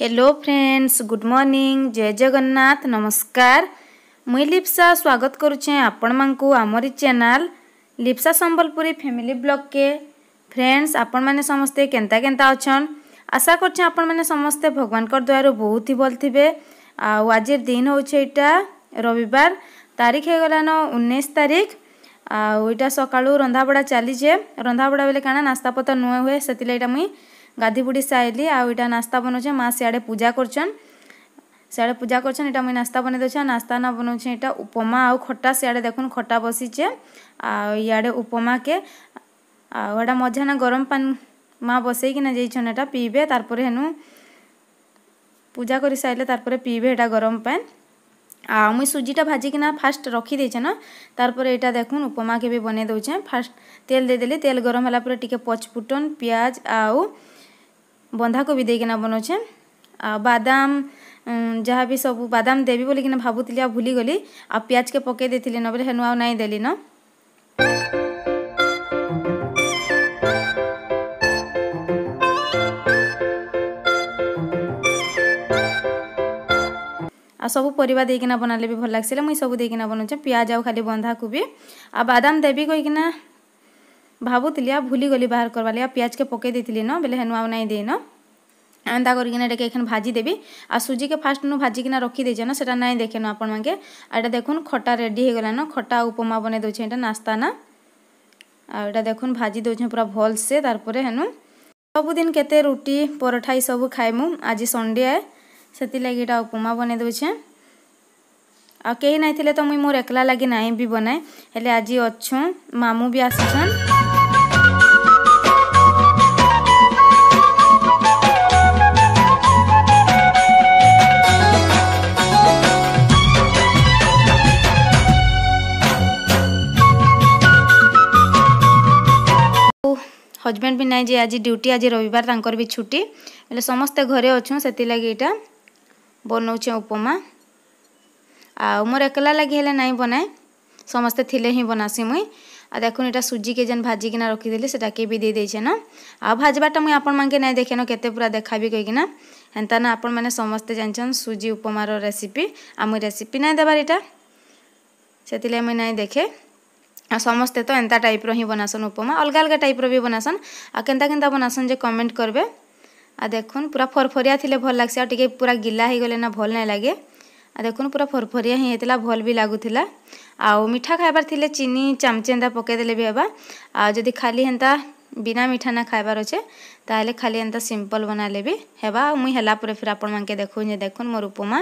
Hello friends good morning ଜୟ ଜଗନ୍ନାଥ ନମସ୍କାର ମୁଇଁ ଲିପ୍ସା ସ୍ୱାଗତ କରୁଛେଁ ଆପଣମାନଙ୍କୁ ଆମରି ଚ୍ୟାନେଲ୍ ଲିପ୍ସା ସମ୍ବଲପୁରୀ ଫ୍ୟାମିଲି ବ୍ଲଗ୍କେ ଫ୍ରେଣ୍ଡସ୍ ଆପଣମାନେ ସମସ୍ତେ କେନ୍ତା କେନ୍ତା ଅଛନ୍ ଆଶା କରୁଛେଁ ଆପଣମାନେ ସମସ୍ତେ ଭଗବାନଙ୍କର ଦୟାରୁ ବହୁତ ହି ଭଲ ଥିବେ ଆଉ ଆଜିର ଦିନ ହେଉଛେ ଏଇଟା ରବିବାର ତାରିଖ ହେଇଗଲାନ ଉଣେଇଶ ତାରିଖ ଆଉ ଏଇଟା ସକାଳୁ ରନ୍ଧାବଢ଼ା ଚାଲିଛେ ରନ୍ଧାବଢ଼ା ବେଲେ କାଣା ନାସ୍ତାପତ୍ର ନୁହେଁ ହୁଏ ସେଥିଲାଗି ଏଇଟା ମୁଇଁ গাধি বুড়ি সাইলি আইটা নাস্তা বনাউছে মা সিয়াড়ে পূজা করছেন সিয়াড়ে পূজা করছেন এটা মুই নাস্তা বনাই দেছে নাস্তা না বনাউছে এটা উপমা আউ খটা সিয়াড়ে দেখুন খটা বসিছে আড়ে উপমাকে আটা মধ্যাহ্ন গরম পান মা বসাইকিনা যাইছেন এটা পিইবে তারপরে হেনু পূজা করে সাইলে তারপরে পিইবে এটা গরম পান ଆଉ ମୁଇଁ ସୁଜିଟା ଭାଜିକିନା ଫାଷ୍ଟ ରଖିଦେଇଛେ ନା ତାର୍ପରେ ଏଇଟା ଦେଖୁନ୍ ଉପମାକେ ବି ବନେଇ ଦେଉଛେଁ ଫାଷ୍ଟ ତେଲ୍ ଦେଇଦେଲି ତେଲ୍ ଗରମ ହେଲା ପରେ ଟିକେ ପଚଫୁଟନ୍ ପିଆଜ ଆଉ ବନ୍ଧାକୋବି ଦେଇକିନା ବନଉଛେ ଆଉ ବାଦାମ ଯାହା ବି ସବୁ ବାଦାମ ଦେବି ବୋଲିକିନା ଭାବୁଥିଲି ଆଉ ଭୁଲିଗଲି ଆଉ ପିଆଜ୍କେ ପକେଇ ଦେଇଥିଲି ନ ବୋଲେ ହେନୁ ଆଉ ନାଇଁ ଦେଲି ନ ଆଉ ସବୁ ପରିବା ଦେଇକିନା ବନାଲେ ବି ଭଲ ଲାଗ୍ସି ମୁଇଁ ସବୁ ଦେଇକିନା ବନଉଛେ ପିଆଜ ଆଉ ଖାଲି ବନ୍ଧାକୋବି ଆଉ ବାଦାମ ଦେବି କହିକିନା ভাবুলি আর ভুলি গলি বাহার করবার লাগে পিঁয়াজকে পকাই দিয়েছিলি ন বেলে হেনু নাই দিয়ে ন ଏନ୍ତା କରିକିନା ଏଇଟାକେ ଏଖେନ୍ ଭାଜିଦେବି ଆଉ ସୁଜିକେ ଫାଷ୍ଟ ନୁ ଭାଜିକିନା ରଖିଦେଇଛେନ ସେଟା ନାଇଁ ଦେଖେନ ଆପଣମାନକେ ଏଇଟା ଦେଖୁନ୍ ଖଟା ରେଡ଼ି ହେଇଗଲାନ ଖଟା ଉପମା ବନେଇ ଦେଉଛେ ଏଇଟା ନାସ୍ତା ନା ଆଉ ଏଇଟା ଦେଖୁନ୍ ଭାଜି ଦେଉଛେ ପୁରା ଭଲ୍ସେ ତାର୍ପରେ ହେନୁ ସବୁଦିନ କେତେ ରୁଟି ପରଠା ଏସବୁ ଖାଇମୁ ଆଜି ସଣ୍ଡେ ଆଏ ସେଥିଲାଗି ଏଇଟା ଉପମା ବନେଇ ଦେଉଛେ ଆଉ କେହି ନାଇଁ ଥିଲେ ତ ମୁଇଁ ମୋର ଏକଲା ଲାଗି ନାଇଁ ବି ବନାଏ ହେଲେ ଆଜି ଅଛୁଁ ମାମୁଁ ବି ଆସିଛନ୍ হজবেন্ড বি নাই যে আজ ডিউটি আজ রবিবার তাঁকর বি ছুটি হলে সমস্তে ঘরে অছু সেগে এটা বনাউছে উপমা ଆଉ ମୋର ଏକଲା ଲାଗି ହେଲେ ନାଇଁ ବନାଏ ସମସ୍ତେ ଥିଲେ ହିଁ ବନାସି ମୁଇଁ ଆଉ ଦେଖୁନ୍ ଇଟା ସୁଜିକେ ଯେନ୍ ଭାଜିକିନା ରଖିଥିଲି ସେଟାକେ ବି ଦେଇ ଦେଇଛେନ ଆଉ ଭାଜିବାଟା ମୁଇଁ ଆପଣମାନକେ ନାଇଁ ଦେଖେନ କେତେ ପୁରା ଦେଖାବି କହିକିନା ହେନ୍ତା ନା ଆପଣମାନେ ସମସ୍ତେ ଜାଣିଛନ୍ ସୁଜି ଉପମାର ରେସିପି ଆଉ ମୁଇଁ ରେସିପି ନାଇଁ ଦେବାର ଇଟା ସେଥିଲାଗି ମୁଇଁ ନାଇଁ ଦେଖେ ଆଉ ସମସ୍ତେ ତ ଏନ୍ତା ଟାଇପ୍ର ହିଁ ବନାସନ୍ ଉପମା ଅଲଗା ଅଲଗା ଟାଇପ୍ର ବି ବନାସନ୍ ଆଉ କେନ୍ତା କେନ୍ତା ବନାସନ୍ ଯେ କମେଣ୍ଟ କରବେ ଆଉ ଦେଖୁନ୍ ପୁରା ଫରଫରିଆ ଥିଲେ ଭଲ ଲାଗ୍ସି ଆଉ ଟିକେ ପୁରା ଗିଲା ହେଇଗଲେ ନା ଭଲ ନାଇଁ ଲାଗେ ଆଉ ଦେଖୁନ୍ ପୁରା ଫରଫରିଆ ହିଁ ହେଇଥିଲା ଭଲ ବି ଲାଗୁଥିଲା ଆଉ ମିଠା ଖାଇବାର ଥିଲେ ଚିନି ଚାମଚେ ଏନ୍ତା ପକେଇଦେଲେ ବି ହେବା ଆଉ ଯଦି ଖାଲି ହେନ୍ତା ବିନା ମିଠାନା ଖାଇବାର ଅଛେ ତାହେଲେ ଖାଲି ଏନ୍ତା ସିମ୍ପଲ୍ ବନାଲେ ବି ହେବା ଆଉ ମୁଇଁ ହେଲା ପରେ ଫିର୍ ଆପଣମାନକେ ଦେଖଉଛେ ଦେଖୁନ୍ ମୋର ଉପମା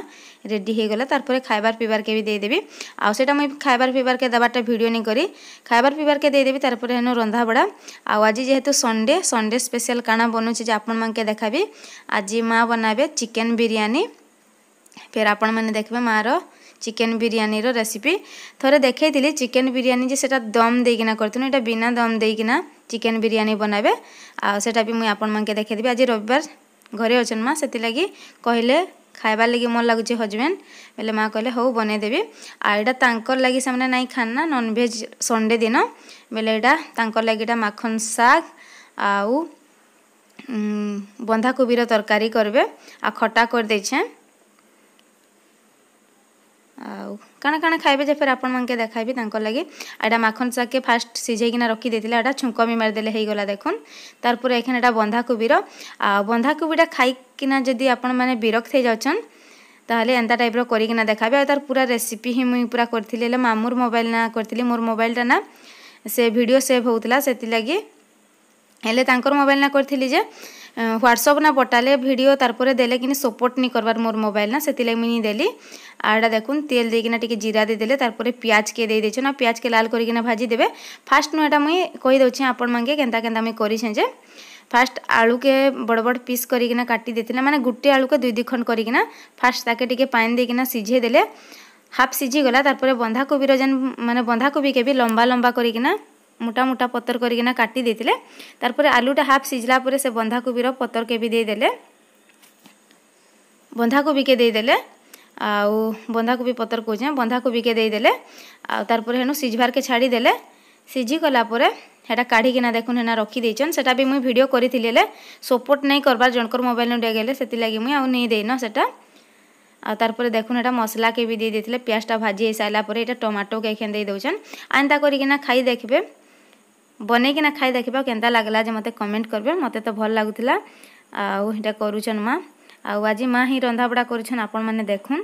ରେଡ଼ି ହେଇଗଲା ତାର୍ପରେ ଖାଇବାର ପିଇବାର୍କେ ବି ଦେଇଦେବି ଆଉ ସେଇଟା ମୁଇଁ ଖାଇବାର ପିଇବାର୍କେ ଦେବାର୍ଟା ଭିଡ଼ିଓ ନେଇ କରି ଖାଇବାର ପିଇବାର୍କେ ଦେଇଦେବି ତାର୍ପରେ ହେନୁ ରନ୍ଧାବଢ଼ା ଆଉ ଆଜି ଯେହେତୁ ସଣ୍ଡେ ସଣ୍ଡେ ସ୍ପେଶାଲ୍ କାଣା ବନୁଛେ ଯେ ଆପଣମାନକେ ଦେଖାବି ଆଜି ମା ବନାବେ ଚିକେନ୍ ବିରିୟାନୀ ଫେର୍ ଆପଣମାନେ ଦେଖିବେ ମାଆର চিকেন বিরিয়ানির রেসিপি থরে দেখাই দিলি চিকেন বিরিয়ানি যে সেটা দম দিয়ে কিনা করতে এটা বিনা দম দিয়ে কিনা চিকেন বিরিয়ানি বনাবে আটা বি মুই দেখাই দেবি আজ রবিবার ঘরে অছেন মা সেগে কহিলে খাইবার লাগি মন লাগুছে হজবেন্ড বলে মা কহিলে হো বনাই দেবি আর এটা তাঁকর লাগি সেমানে নাই খান না ননভেজ সন্ডে দিন বেলে এটা তাঁকর লাগি এটা মাখন শাক আউ বন্ধাকোবির তরকারি করবে আর খটা করে দিয়েছে ଆଉ କାଣା କାଣା ଖାଇବେ ଯେ ଫେର୍ ଆପଣମାନକେ ଦେଖାଇବି ତାଙ୍କର୍ ଲାଗି ଏଇଟା ମାଖନ୍ ଶାଗକେ ଫାର୍ଷ୍ଟ ସିଝେଇକିନା ରଖିଦେଇଥିଲେ ଏଇଟା ଛୁଙ୍କ ବି ମାରିଦେଲେ ହେଇଗଲା ଦେଖୁନ୍ ତାର୍ ପରେ ଏଖେନ୍ ଏଇଟା ବନ୍ଧାକୋବିର ଆଉ ବନ୍ଧାକୋବିଟା ଖାଇକିନା ଯଦି ଆପଣମାନେ ବିରକ୍ତ ହେଇଯାଉଛନ୍ ତାହେଲେ ଏନ୍ତା ଟାଇପ୍ର କରିକିନା ଦେଖାବେ ଆଉ ତାର୍ ପୁରା ରେସିପି ହିଁ ମୁଇଁ ପୁରା କରିଥିଲି ହେଲେ ମାମୁର୍ ମୋବାଇଲ୍ ନା କରିଥିଲି ମୋର ମୋବାଇଲ୍ଟା ନା ସେ ଭିଡ଼ିଓ ସେଭ୍ ହେଉଥିଲା ସେଥିଲାଗି ହେଲେ ତାଙ୍କର ମୋବାଇଲ୍ ନା କରିଥିଲି ଯେ হোয়াটসঅ্যাপ না পটালে ভিডিও তারপরে দেলে কিনা সপোর্ট নি করবার মোর মোবাইল না সেতিলাগি মুই নি দেলি আর এটা দেখুন তেল দিয়ে কিনা টিকি জিরা দিয়ে দেলে তারপরে কে দিয়ে দিয়েছ না কে লাল করিকিনা ভাজি দেবে ফার্স্ট নু এটা মুই কই দেউছি আপন মাঙ্গে কেনতা কেনতা মুই করিছে যে ফার্স্ট আলুকে বড় বড় পিস করিকিনা কাটি দিয়েছিলাম মানে গোটে আলুকে দুই দুই খন করিকিনা ফার্স্ট তাকে টিকে পানি কিনা সিঝাই দেলে হাফ গলা তারপরে বন্ধাকোবির যেন মানে বন্ধাকোবিকে বি লম্বা লম্বা করিকিনা মোটা মোটা পতর করিকিনা কাটি দিয়ে তারপরে আলুটা হাফ সিজলা পরে সে বন্ধাকোবির পতরকে বি দিয়ে বন্ধাকোবিকে দিয়ে ଆଉ ବନ୍ଧାକୋବି ପତର କହୁଛେଁ ବନ୍ଧାକୋବିକେ ଦେଇଦେଲେ ଆଉ ତାର୍ପରେ ହେନୁ ସିଝବାର୍କେ ଛାଡ଼ିଦେଲେ ସିଝି ଗଲା ପରେ ହେଟା କାଢ଼ିକିନା ଦେଖୁନ୍ ହେନା ରଖିଦେଇଛନ୍ ସେଟା ବି ମୁଇଁ ଭିଡ଼ିଓ କରିଥିଲି ହେଲେ ସପୋର୍ଟ ନାଇଁ କର୍ବାର୍ ଜଣକର୍ ମୋବାଇଲ୍ନୁ ଡେଗେଲେ ସେଥିଲାଗି ମୁଇଁ ଆଉ ନେଇ ଦେଇନ ସେଟା ଆଉ ତାର୍ପରେ ଦେଖୁନ୍ ଏଟା ମସଲାକେ ବି ଦେଇ ଦେଇଥିଲେ ପିଆଜଟା ଭାଜି ହେଇସାରିଲା ପରେ ଏଇଟା ଟମାଟୋକେ ଏଖେନ୍ ଦେଇ ଦେଉଛନ୍ ଆନ୍ତା କରିକିନା ଖାଇ ଦେଖ୍ବେ ବନେଇକିନା ଖାଇ ଦେଖିବ କେନ୍ତା ଲାଗ୍ଲା ଯେ ମୋତେ କମେଣ୍ଟ କରିବେ ମୋତେ ତ ଭଲ ଲାଗୁଥିଲା ଆଉ ଏଇଟା କରୁଛନ୍ ମା' ଆଉ ଆଜି ମା' ହିଁ ରନ୍ଧାବଢ଼ା କରୁଛନ୍ ଆପଣମାନେ ଦେଖୁନ୍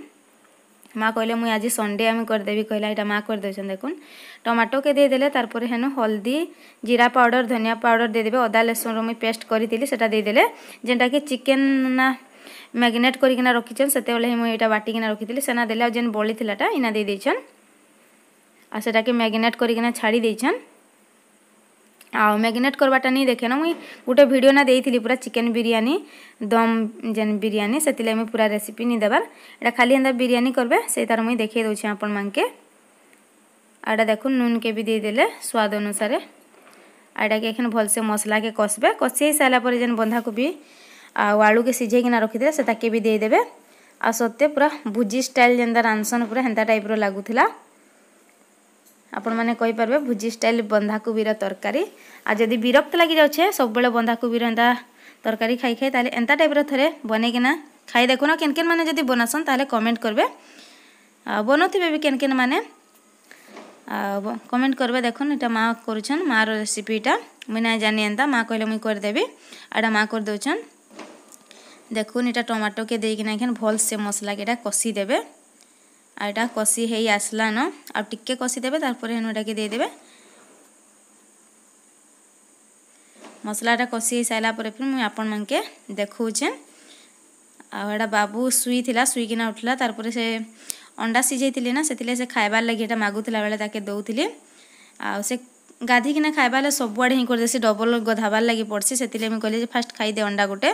মা কইলে মুই আজি সন্ডে আমি করিদেবি কইলা এটা মা করে দেছেন দেখুন টমাটোকে দিয়ে দেলে তারপরে হেন হলদি জিরা পাউডার ধনিয়া পাউডার দিয়ে দেবে অদা লেসুন মুই পেস্ট করিলি সেটা দিয়ে দেলে যেটাকি চিকেন না ম্যাগনেট করিকিনা রকিছেন সেতবেলে মুই এটা বাটিকিনা রকিলি সেনা দেলে আর যেন বলিলাটা ইনা দিয়ে দিয়েছেন আর সেটাকে ম্যাগনেট করিকিনা ছাড়ি দিয়েছেন ଆଉ ମ୍ୟାରିନେଟ୍ କର୍ବାଟା ନେଇ ଦେଖେନ ମୁଇଁ ଗୋଟେ ଭିଡ଼ିଓ ନା ଦେଇଥିଲି ପୁରା ଚିକେନ୍ ବିରିୟାନୀ ଦମ୍ ଯେନ୍ ବିରିୟାନୀ ସେଥିଲାଗି ମୁଇଁ ପୁରା ରେସିପି ନି ଦେବାର୍ ଏଇଟା ଖାଲି ଏନ୍ତା ବିରିୟାନୀ କରବେ ସେଇଟାର ମୁଇଁ ଦେଖେଇ ଦେଉଛି ଆପଣମାନକେ ଆଇଟା ଦେଖୁନ୍ ନୁନ୍କେ ବି ଦେଇଦେଲେ ସ୍ୱାଦ ଅନୁସାରେ ଆଇଟାକେ ଏଖେନ୍ ଭଲସେ ମସଲାକେ କଷବେ କଷି ହେଇ ସାରିଲା ପରେ ଯେନ୍ ବନ୍ଧାକୋବି ଆଉ ଆଳୁକେ ସିଝେଇକିନା ରଖିଥିଲେ ସେଟାକେ ବି ଦେଇଦେବେ ଆଉ ସତ୍ୟ ପୁରା ଭୁଜି ଷ୍ଟାଇଲ୍ ଯେନ୍ତା ରାନ୍ଧସନ୍ ପୁରା ହେନ୍ତା ଟାଇପ୍ର ଲାଗୁଥିଲା ଆପଣମାନେ କହିପାରିବେ ଭୁଜି ଷ୍ଟାଇଲ୍ ବନ୍ଧାକୋବିର ତରକାରୀ ଆଉ ଯଦି ବିରକ୍ତ ଲାଗିଯାଉଛେ ସବୁବେଳେ ବନ୍ଧାକୋବିର ଏନ୍ତା ତରକାରୀ ଖାଇ ଖାଇ ତାହେଲେ ଏନ୍ତା ଟାଇପ୍ର ଥରେ ବନେଇକିନା ଖାଇ ଦେଖୁନ କେନ୍ କେନ୍ ମାନେ ଯଦି ବନାସନ୍ ତାହେଲେ କମେଣ୍ଟ କରିବେ ଆଉ ବନଉଥିବେ ବି କେନ୍ କେନ୍ ମାନେ ଆଉ କମେଣ୍ଟ କରିବେ ଦେଖୁନ୍ ଏଇଟା ମା' କରୁଛନ୍ ମାଆର ରେସିପିଟା ମୁଇଁ ନାଇଁ ଜାନି ଏନ୍ତା ମା' କହିଲେ ମୁଇଁ କରିଦେବି ଏଇଟା ମା' କରିଦେଉଛନ୍ দেখুন এটা টমাটোকে দিয়ে কিনা এখানে ভলসে মশলাকে এটা কষি দেবে আর এটা কষি হয়ে আসলান আর টিকে কষি দেবে তারপরে হেন এটাকে দিয়ে দেবে মশলাটা কষি হয়ে সারা পরে ফির মুই আপনাকে দেখছে আটা বাবু শুইলা শুইকিনা উঠলা তারপরে সে অন্ডা সিজাইলি না সেলে সে খাইবার লাগে এটা মাগুলা বেড়ে তাকে দৌলি সে গাধিকিনা খাইবা হলে সবুড়ে হি করেদেছি ডবল গধাবার লাগি পড়ছে সেলে আমি কহিলি যে ফার্স্ট খাইদে অন্ডা গোটে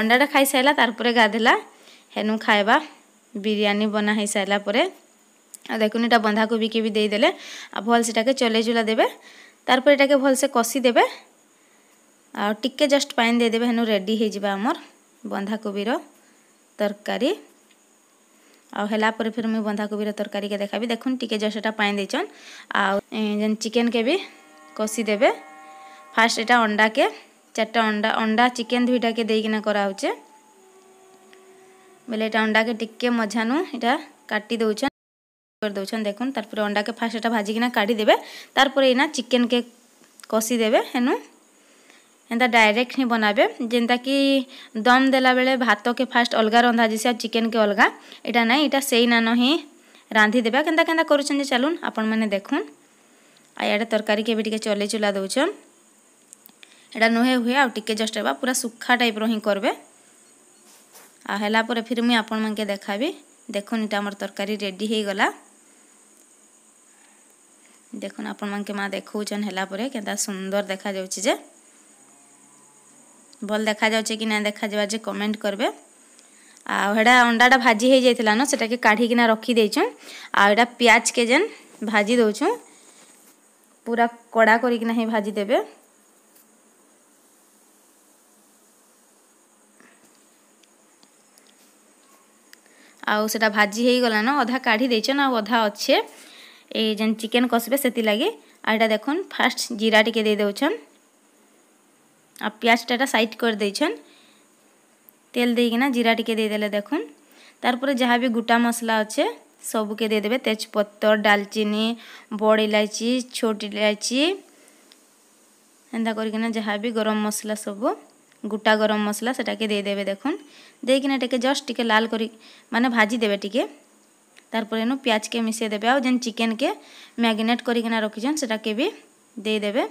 আন্ডাটা খাই সারা তারপরে গাধিলা হেনু খাইবা বিরিয়ানি বনা হয়ে সারা পরে আর দেখুন এটা বন্ধাকোবিকে বি দিয়েদেলে আর ভালসে এটাকে চলাই চুলা দেবে তারপর এটাকে ভালসে কষি দেবে আর টিকে জস্ট পানি দিয়ে দেবে হেনু রেডি হয়ে যা আমার বন্ধাকোবির তরকারি ଆଉ ହେଲା ପରେ ଫେର୍ ମୁଇଁ ବନ୍ଧାକୋବିର ତରକାରୀକେ ଦେଖାବି ଦେଖୁନ୍ ଟିକେ ଜଷ୍ଟ ଏଟା ପାଣି ଦେଇଛନ୍ ଆଉ ଯେନ୍ ଚିକେନ୍କେ ବି କଷିଦେବେ ଫାର୍ଷ୍ଟ ଏଟା ଅଣ୍ଡାକେ ଚାରିଟା ଅଣ୍ଡା ଅଣ୍ଡା ଚିକେନ୍ ଦୁଇଟାକେ ଦେଇକିନା କରାହେଉଛେ बोले अंडा के टिके मझान यहाँ काटिद कर दौन देख तार अंडा के फास्ट एटा भाजिकिना काढ़ीदे तारे इना चिकेन के कषिदेवे हेनु एंता डायरेक्ट ही बनाबे जेनता कि दम देला बेले भात के फास्ट अलग रंधा जैसे चिकेन के अलग इटा ना यहाँ से नान ही रांधिदे के चलून आपण मैंने देखुन आड़े तरकारी के भी चल चुला दौन एटा नुहे हुए आ जस्ट पूरा सुखा टाइप रही करेंगे ଆଉ ହେଲା ପରେ ଫିର୍ ମୁଇଁ ଆପଣମାନକେ ଦେଖାବି ଦେଖୁନ୍ ଇଟା ଆମର ତରକାରୀ ରେଡ଼ି ହେଇଗଲା ଦେଖୁନ୍ ଆପଣମାନକେ ମା ଦେଖଉଛନ୍ ହେଲା ପରେ କେନ୍ତା ସୁନ୍ଦର ଦେଖାଯାଉଛି ଯେ ଭଲ ଦେଖାଯାଉଛି କି ନା ଦେଖାଯିବା ଯେ କମେଣ୍ଟ କରିବେ ଆଉ ହେଟା ଅଣ୍ଡାଟା ଭାଜି ହେଇଯାଇଥିଲା ନ ସେଟାକେ କାଢ଼ିକିନା ରଖିଦେଇଛୁଁ ଆଉ ଏଇଟା ପିଆଜକେ ଯେନ୍ ଭାଜି ଦେଉଛୁଁ ପୁରା କଡ଼ା କରିକିନା ହିଁ ଭାଜି ଦେବେ ଆଉ ସେଟା ଭାଜି ହେଇଗଲାନ ଅଧା କାଢ଼ି ଦେଇଛନ୍ ଆଉ ଅଧା ଅଛେ ଏଇ ଯେନ୍ ଚିକେନ୍ କଷିବେ ସେଥିଲାଗି ଆଉ ଏଇଟା ଦେଖୁନ୍ ଫାର୍ଷ୍ଟ ଜିରା ଟିକେ ଦେଇ ଦେଉଛନ୍ ଆଉ ପିଆଜଟା ଏଇଟା ସାଇଡ଼୍ କରିଦେଇଛନ୍ তেল দিয়েকিনা জিরা টিকে দিয়ে দেলে দেখুন তারপরে যা বি গোটা মশলা আছে সবুকে দিয়ে দেবে তেজপত্র ডালচিনি বড় ইলাচি ছোট ইলাচি এন্তা করিকিনা যা বি গরম মশলা সবু গোটা গরম মশলা সেটাকে দিয়ে দেবে দেখুন দেইকিনা এটাকে জস্ট টিকে লাল করি মানে ভাজি দেবে টিকে তারপরে এনু পিঁয়াজকে মিশিয়ে দেবে আউ যেন চিকেনকে ম্যাগিনেট করিকিনা রখিছেন সেটাকে বি দিয়ে দেবে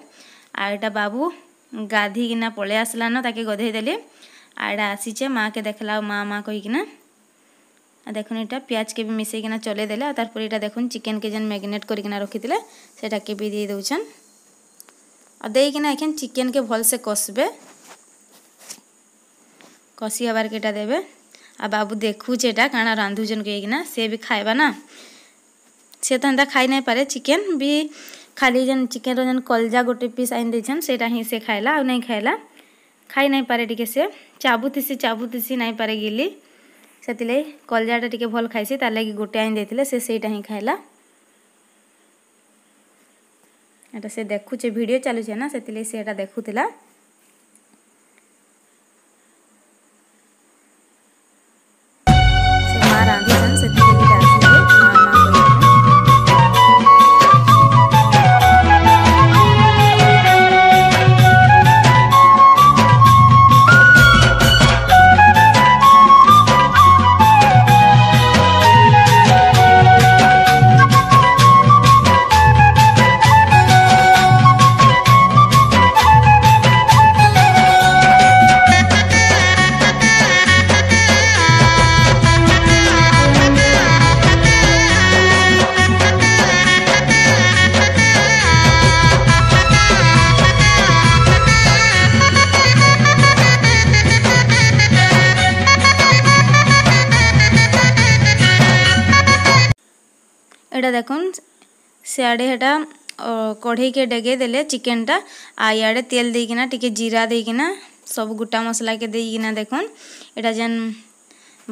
আর এটা বাবু গাধিকিনা পলে আসলান তাকে গধেই দেলি আর এটা আসিছে মাকে দেখলা মা মা কইকিনা দেখুন এটা পিঁয়াজকে বি মিশাইকিনা চলে দেলে আর তারপরে এটা দেখুন চিকেনকে যেন ম্যাগিনেট করিকিনা রখিলে সেটাকে বি দিয়ে দেছেন আর দেইকিনা এখন চিকেনকে ভালসে কষবে कषि हबार के देवे आ बाबू देखुचे यहाँ कण रांधुन कहीकिना सी भी खाएबा ना सी तो एंता खाई नहीं पारे चिकेन भी खाली जन चिकेन रो कलजा गोटे पीस आनी दे से से खाला आई खाला खाई नहीं पारे टी से चबुतीसी चबुतीसी नहीं पारे गिली से कलजाटा टी भल खाई तार लगे गोटे आनी देते से सहीटा ही खाला से देखुचे भिड चलुचे ना से देखुला para mí. এটা দেখুন সিয়াড়ে এটা কড়াইকে ডেগে দেলে চিকেনটা আর ইয়াড়ে তেল দিয়েকিনা টিকে জিরা দিয়েকিনা সব গোটা মশলাকে দিয়েকিনা দেখুন এটা যেন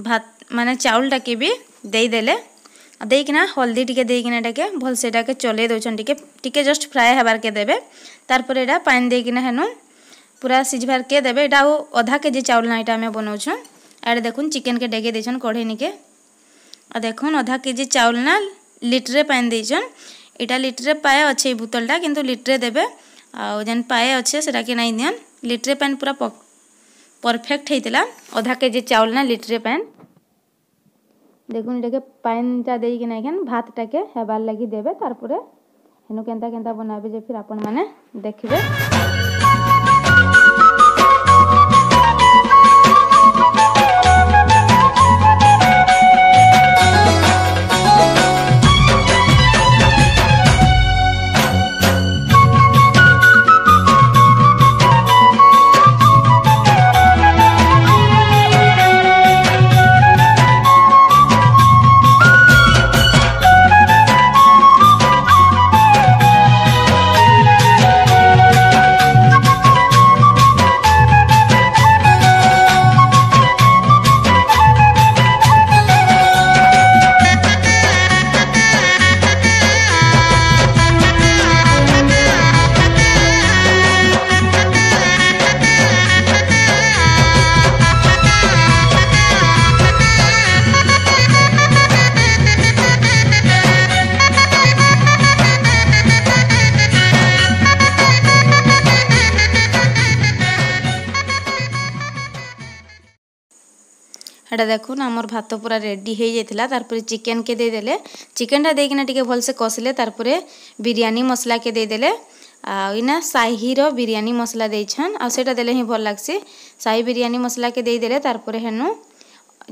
ভাত মানে চাউলটাকে বি দেইদেলে ଦେଇକିନା ହଳଦୀ ଟିକେ ଦେଇକିନା ଏଟାକେ ଭଲସେ ଏଟାକେ ଚଲେଇ ଦେଉଛନ୍ ଟିକେ ଟିକେ ଜଷ୍ଟ ଫ୍ରାଏ ହେବାର୍କେ ଦେବେ ତାର୍ପରେ ଏଇଟା ପାଣି ଦେଇକିନା ହେନୁ ପୁରା ସିଝିବାର୍କେ ଦେବେ ଏଇଟା ଆଉ ଅଧା କେଜି ଚାଉଳ ନା ଏଇଟା ଆମେ ବନଉଛୁଁ ଆଡ଼େ ଦେଖୁନ୍ ଚିକେନ୍କେ ଡେଗେଇ ଦେଇଛନ୍ କଢ଼େଇନିକେ ଆଉ ଦେଖୁନ୍ ଅଧା କେଜି ଚାଉଳ ନା লিটরে পাইন দিয়েছেন এটা লিটরে পায়ে অছে এই বোতলটা কিন্তু লিটরে দেবে আন পায়ে অছে সেটাকে নাই দিয়ান লিটরে পাইন পুরা পরফেক্ট হয়েছিল অধা কেজি চাউল না লিটরে পাইন দেখুন এটাকে পাইনটা দিয়ে না কেন ভাতটাকে হেবার লাগি দেবে তারপরে হেনু কেনতা কেনতা বনাবে যে ফির আপন মানে দেখবে এটা দেখুন আমার ভাত পুরা রেডি হয়ে যাই তারপরে চিকেনকে দিয়েদেলে চিকেনটা দিয়ে টিকি ভালসে কষিলে তারপরে বিরিয়ানি মশলাকে দিয়েদেলে আইনা সাহির বিরিয়ানি মশলা দিয়েছেন আইটা দেলে হি ভাল লাগছে সাহি বিরিয়ানি মশলাকে দিয়েদেলে তারপরে হেনু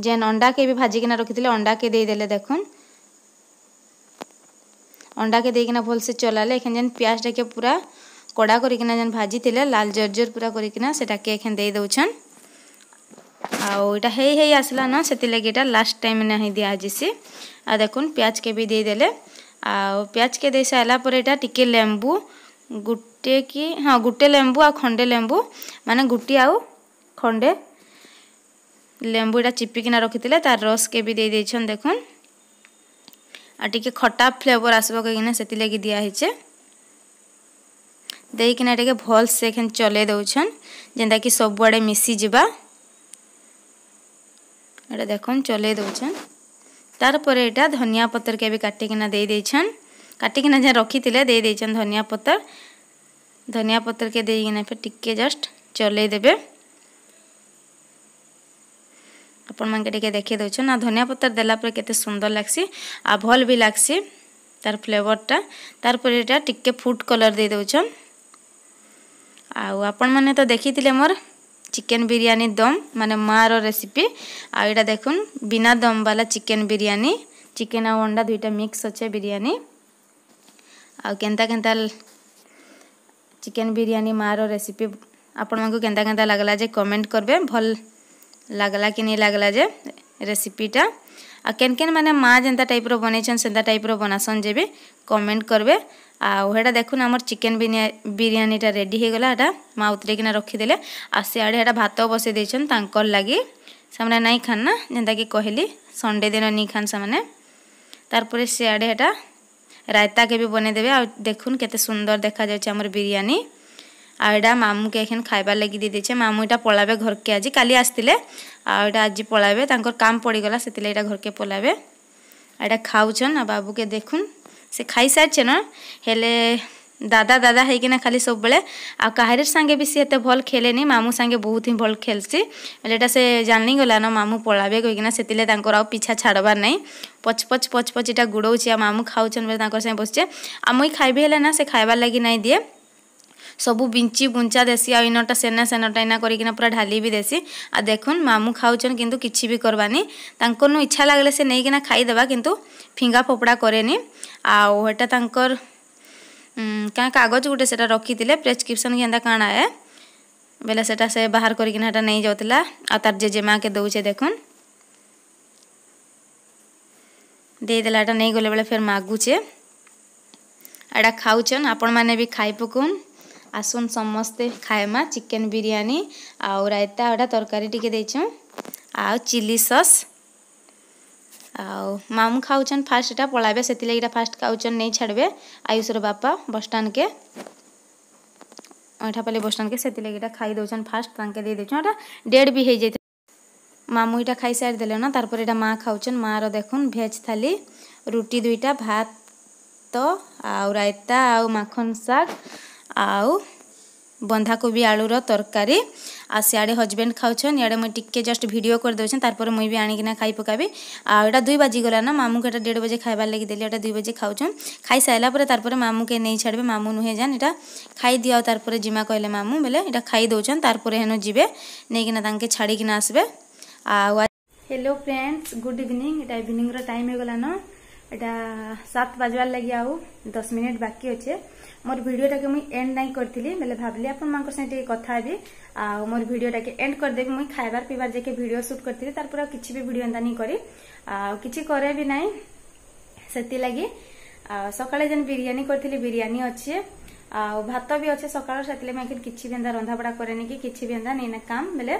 যেন অন্ডাকে বি ভাজিকিনা রখিলে অন্ডাকে দিয়েদেলে দেখুন অন্ডাকে দিয়ে ভালসে চলালে এখানে যেন পিঁয়াজটাকে পুরা কড়া করিকিনা যেন ভাজি লাল জর্জর পুরা করিকিনা সেটাকে এখানে দিয়ে দেছেন ଆଉ ଏଇଟା ହେଇ ହେଇ ଆସିଲାନ ସେଥିଲାଗି ଏଇଟା ଲାଷ୍ଟ ଟାଇମ୍ ନାହିଁ ଦିଆହେଇସି ଆଉ ଦେଖୁନ୍ ପିଆଜ୍କେ ବି ଦେଇଦେଲେ ଆଉ ପିଆଜ୍କେ ଦେଇ ସାରିଲା ପରେ ଏଇଟା ଟିକେ ଲେମ୍ବୁ ଗୋଟେ କି ହଁ ଗୋଟେ ଲେମ୍ବୁ ଆଉ ଖଣ୍ଡେ ଲେମ୍ବୁ ମାନେ ଗୋଟିଏ ଆଉ ଖଣ୍ଡେ ଲେମ୍ବୁ ଏଇଟା ଚିପିକିନା ରଖିଥିଲେ ତାର ରସ୍କେ ବି ଦେଇ ଦେଇଛନ୍ ଦେଖୁନ୍ ଆଉ ଟିକେ ଖଟା ଫ୍ଲେଭର୍ ଆସିବ କାହିଁକିନା ସେଥିଲାଗି ଦିଆହେଇଛେ ଦେଇକିନା ଟିକେ ଭଲ୍ସେ ଏଖେନ୍ ଚଲେଇ ଦେଉଛନ୍ ଯେନ୍ତାକି ସବୁଆଡ଼େ ମିଶିଯିବା এটা দেখুন চলাই দেছেন তারপরে এটা ধনিয়া পত্রকে এবার কাটিকিনা দিয়ে দিয়েছেন কাটিকিনা যা রক্ষিলে দিয়ে দিয়েছেন ধনিয়া পত্র ধনিয়া পত্রকে দিয়েকিনা ফের টিকে জস্ট চলাই দেবে ଆପଣମାନକେ ଟିକେ ଦେଖେଇ ଦେଉଛୁ ନା ଧନିଆ ପତ୍ର ଦେଲା ପରେ କେତେ ସୁନ୍ଦର ଲାଗ୍ସି ଆଉ ଭଲ୍ ବି ଲାଗ୍ସି ତାର ଫ୍ଲେଭର୍ଟା ତାର ପରେ ଏଇଟା ଟିକେ ଫୁଡ଼୍ କଲର୍ ଦେଇ ଦେଉଛନ୍ ଆଉ ଆପଣମାନେ ତ ଦେଖିଥିଲେ ମୋର চিকেন বিরিয়ানি দম মানে মার রেসিপি আর এটা দেখুন বিনা দম বালা চিকেন বিরিয়ানি চিকেন আর অন্ডা দুইটা মিক্স আছে বিরিয়ানি আর কেনতা কেনতা চিকেন বিরিয়ানি মার রেসিপি ଆପଣମାନଙ୍କୁ କେନ୍ତା କେନ୍ତା লাগলা যে কমেন্ট করবে ভাল লাগলা কি ନେଇ লাগলা যে রেসিপিটা ଆଉ କେନ୍ କେନ୍ ମାନେ ମା ଯେନ୍ତା ଟାଇପ୍ର ବନେଇଛନ୍ ସେନ୍ତା ଟାଇପ୍ର ବନାସନ୍ ଯେବେ କମେଣ୍ଟ କରବେ ଆଉ ହେଟା ଦେଖୁନ୍ ଆମର ଚିକେନ୍ ବିରିୟାନୀଟା ରେଡ଼ି ହେଇଗଲା ହେଟା ମା ଉତରେଇକିନା ରଖିଦେଲେ ଆଉ ସିଆଡ଼େ ହେଟା ଭାତ ବସେଇ ଦେଇଛନ୍ ତାଙ୍କର୍ ଲାଗି ସେମାନେ ନାଇଁ ଖାନ୍ ନା ଯେନ୍ତାକି କହିଲି ସଣ୍ଡେ ଦିନ ନେଇ ଖାନ୍ ସେମାନେ ତାର୍ପରେ ସିଆଡ଼େ ହେଟା ରାଇତାକେ ବି ବନେଇଦେବେ ଆଉ ଦେଖୁନ୍ କେତେ ସୁନ୍ଦର ଦେଖାଯାଉଛି ଆମର ବିରିୟାନୀ আর এটা ଆଉ ଏଇଟା ମାମୁଁକେ ଏଖେନ୍ ଖାଇବାର୍ ଲାଗି ଦେଇଦେଇଛେ ମାମୁଁ ଏଇଟା ପଳାବେ ଘରକେ ଆଜି କାଲି ଆସିଥିଲେ ଆଉ ଏଇଟା ଆଜି ପଳାବେ ତାଙ୍କର କାମ ପଡ଼ିଗଲା ସେଥିଲାଗି ଏଇଟା ଘରକେ ପଳାବେ ଏଇଟା ଖାଉଛନ୍ ଆଉ ବାବୁକେ ଦେଖୁନ୍ ସେ ଖାଇସାରିଛେନ ହେଲେ দাদা দাদা হইকিনা খালি সবুলে আর কাহের সাথে বি সে এত ভাল খেলে নি মামু সাথে বহুত হি ভাল খেলছি বলে এটা সে জানি গলান মামু পড়াবে কই কইকিনা সেতিলে তাঁর আউ পিছা ছাড়বার নাই পচ পচ পচ পচ এটা গুড়ৌছি আর মামু খাওছেন বলে তাঁর সাথে বসছে আর মুই খাইবি হলে না সে খাইবার লাগি নাই দিয়ে সবু বিঞ্চি বুঞ্চা দেশি আর ইনটা সেনা সেনটা ইনা করিকিনা পুরা ঢালি বি দেশি আর দেখুন মামু খাওছেন কিন্তু কিছু বি করবানি তাঙ্কর নু ইচ্ছা লাগলে সে নেইকিনা খাইদেবা কিন্তু ফিঙ্গা ফোপড়া করেনি আও এটা তাঙ্কর କାଁ କାଗଜ ଗୋଟେ ସେଟା ରଖିଥିଲେ ପ୍ରେସ୍କ୍ରିପ୍ସନ୍ କେନ୍ତା କାଣା ଏ ବେଲେ ସେଟା ସେ ବାହାର କରିକିନା ହେଟା ନେଇଯାଉଥିଲା ଆଉ ତାର ଜେଜେମା'କେ ଦେଉଛେ ଦେଖୁନ୍ ଦେଇଦେଲା ଏଟା ନେଇଗଲେ ବେଲେ ଫେର୍ ମାଗୁଛେ ଏଇଟା ଖାଉଛନ୍ ଆପଣମାନେ ବି ଖାଇ ପକଉନ୍ ଆସୁନ୍ ସମସ୍ତେ ଖାଏମା ଚିକେନ୍ ବିରିୟାନୀ ଆଉ ରାଇତା ଅଟା ତରକାରୀ ଟିକେ ଦେଇଛୁଁ ଆଉ ଚିଲି ସସ୍ ଆଉ ମାମୁଁ ଖାଉଛନ୍ ଫାଷ୍ଟ ଏଇଟା ପଳାଇବେ ସେଥିଲାଗି ଏଇଟା ଫାଷ୍ଟ ଖାଉଛନ୍ ନେଇ ଛାଡ଼ବେ ଆୟୁଷର ବାପା ବସ୍ଷ୍ଟାଣ୍ଡକେ ଅଇଁଠାପାଲି ବସ୍ଷ୍ଟାଣ୍ଡକେ ସେଥିଲାଗି ଏଇଟା ଖାଇ ଦେଉଛନ୍ ଫାଷ୍ଟ ତାଙ୍କେ ଦେଇ ଦେଉଛନ୍ ଏଇଟା ଡେଟ୍ ବି ହେଇଯାଇଥିଲା ମାମୁଁ ଏଇଟା ଖାଇସାରି ଦେଲେ ନା ତାପରେ ଏଇଟା ମା ଖାଉଛନ୍ ମାଆର ଦେଖୁନ୍ ଭେଜ୍ ଥାଲି ରୁଟି ଦୁଇଟା ଭାତ ଆଉ ରାଇତା ଆଉ ମାଖନ ଶାଗ ଆଉ ବନ୍ଧାକୋବି ଆଳୁର ତରକାରୀ ଆଉ ସିଆଡ଼େ ହଜବେଣ୍ଡ ଖାଉଛନ୍ ଇଆଡ଼େ ମୁଇଁ ଟିକେ ଜଷ୍ଟ ଭିଡ଼ିଓ କରିଦେଉଛନ୍ ତାପରେ ମୁଇଁ ବି ଆଣିକିନା ଖାଇ ପକାବି ଆଉ ଏଇଟା ଦୁଇ ବାଜି ଗଲା ନା ମାମୁଁକୁ ଏଇଟା ଦେଢ଼ ବଜେ ଖାଇବାର ଲାଗି ଦେଲି ଏଇଟା ଦୁଇ ବଜେ ଖାଉଛନ୍ ଖାଇ ଖାଇସାରିଲା ପରେ ତାପରେ ମାମୁଁକେ ନେଇ ଛାଡ଼ିବେ ମାମୁଁ ନୁହେଁ ଜାନ୍ ଏଇଟା ଖାଇଦିଅ ଆଉ ତାପରେ ଜିମା କହିଲେ ମାମୁଁ ବୋଲେ ଏଇଟା ଖାଇ ଦେଉଛନ୍ ତାପରେ ହେନ ଯିବେ ନେଇକିନା ତାଙ୍କେ ଛାଡ଼ିକିନା ଆସିବେ ଆଉ ହ୍ୟାଲୋ ଫ୍ରେଣ୍ଡସ୍ ଗୁଡ୍ ଇଭିନିଂ ଏଇଟା ଇଭିନିଂର ଟାଇମ୍ ହେଇଗଲାନ ଏଇଟା ସାତ ବାଜବାର୍ ଲାଗି ଆଉ ଦଶ ମିନିଟ୍ ବାକି ଅଛେ ମୋର ଭିଡ଼ିଓଟାକୁ ମୁଇଁ ଏଣ୍ଡ ନାଇଁ କରିଥିଲି ବେଲେ ଭାବିଲି ଆପଣମାନଙ୍କ ସାଙ୍ଗେ ଟିକେ କଥା ହେବି ଆଉ ମୋର ଭିଡ଼ିଓଟାକେ ଏଣ୍ଡ କରିଦେବି ମୁଇଁ ଖାଇବାର ପିଇବାର ଯାକେ ଭିଡ଼ିଓ ସୁଟ୍ କରିଥିଲି ତାରପରେ ଆଉ କିଛି ବି ଭିଡ଼ିଓ ଏନ୍ତା ନେଇ କରି ଆଉ କିଛି କରେ ବି ନାହିଁ ସେଥିଲାଗି ଆଉ ସକାଳେ ଯେନ୍ ବିରିୟାନୀ କରିଥିଲି ବିରିୟାନୀ ଅଛେ ଆଉ ଭାତ ବି ଅଛେ ସକାଳ ସେଥିଲାଗି ମୁଇଁ କିଛି ବି ଏନ୍ତା ରନ୍ଧାବଢ଼ା କରେନି କି କିଛି ବି ଏନ୍ତା ନେଇନା କାମ ବେଲେ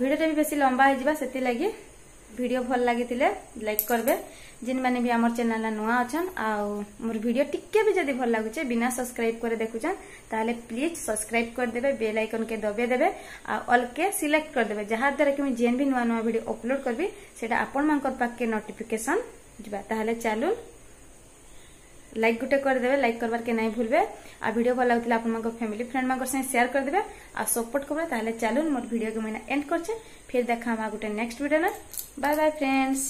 ଭିଡ଼ିଓଟା ବି ବେଶୀ ଲମ୍ବା ହେଇଯିବା ସେଥିଲାଗି ভিডিও ভাল লাগিলে লাইক করবে যেন মানে বি আমার চ্যানেল নূয়া অছন আর ভিডিও টিকে বি যদি ভাল লাগুছে বিনা সবসক্রাইব করে দেখুছেন তাহলে প্লিজ সবসক্রাইব করেদেবে বেল আইকন কে দবাই দেবে আর অল কে সিলেক্ট করেদেবে যাহাদ্বারা কি মুই যেন বি নূয়া নূয়া ভিডিও অপলোড করবি সেটা আপন মাঙ্কর পাখকে নোটিফিকেশন যা তাহলে চালুন লাইক গোটে করেদেবে লাইক করবার কে নাই ভুলবে আর ভিডিও ভাল লাগুলে আপনার ফ্যামিলি ফ্রেন্ড মান সাথে সেয়ার করেদেবে আর সপোর্ট করবে তাহলে চলুন মোট ভিডিও কে মুই এন্ড করছে ফির দেখা হবা গোটে নেক্সট ভিডিও না বাই বাই ফ্রেন্ডস